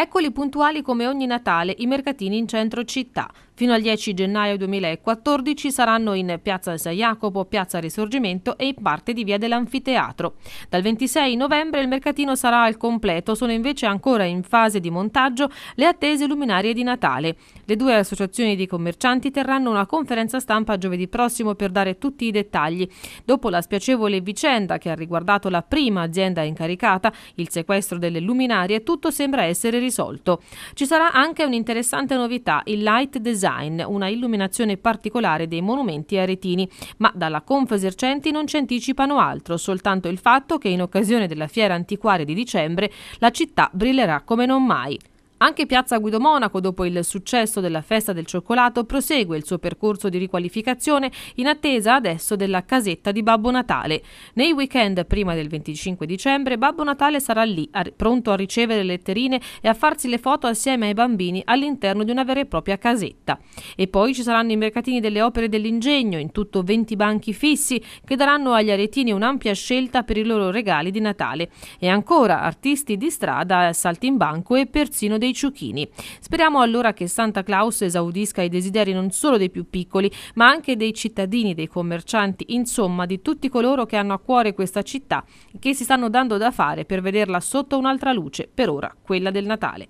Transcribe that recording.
Eccoli puntuali come ogni Natale i mercatini in centro città. Fino al 10 gennaio 2014 saranno in Piazza San Jacopo, Piazza Risorgimento e in parte di Via dell'Anfiteatro. Dal 26 novembre il mercatino sarà al completo, sono invece ancora in fase di montaggio le attese luminarie di Natale. Le due associazioni di commercianti terranno una conferenza stampa giovedì prossimo per dare tutti i dettagli. Dopo la spiacevole vicenda che ha riguardato la prima azienda incaricata, il sequestro delle luminarie, tutto sembra essere risolto risolto. Ci sarà anche un'interessante novità, il light design, una illuminazione particolare dei monumenti aretini, ma dalla Confesercenti non ci anticipano altro, soltanto il fatto che in occasione della fiera antiquaria di dicembre la città brillerà come non mai. Anche Piazza Guido Monaco, dopo il successo della festa del cioccolato, prosegue il suo percorso di riqualificazione in attesa adesso della casetta di Babbo Natale. Nei weekend prima del 25 dicembre Babbo Natale sarà lì, pronto a ricevere letterine e a farsi le foto assieme ai bambini all'interno di una vera e propria casetta. E poi ci saranno i mercatini delle opere dell'ingegno, in tutto 20 banchi fissi, che daranno agli aretini un'ampia scelta per i loro regali di Natale. E ancora artisti di strada, saltimbanco e persino dei dei ciuchini. Speriamo allora che Santa Claus esaudisca i desideri non solo dei più piccoli, ma anche dei cittadini, dei commercianti, insomma di tutti coloro che hanno a cuore questa città e che si stanno dando da fare per vederla sotto un'altra luce, per ora quella del Natale.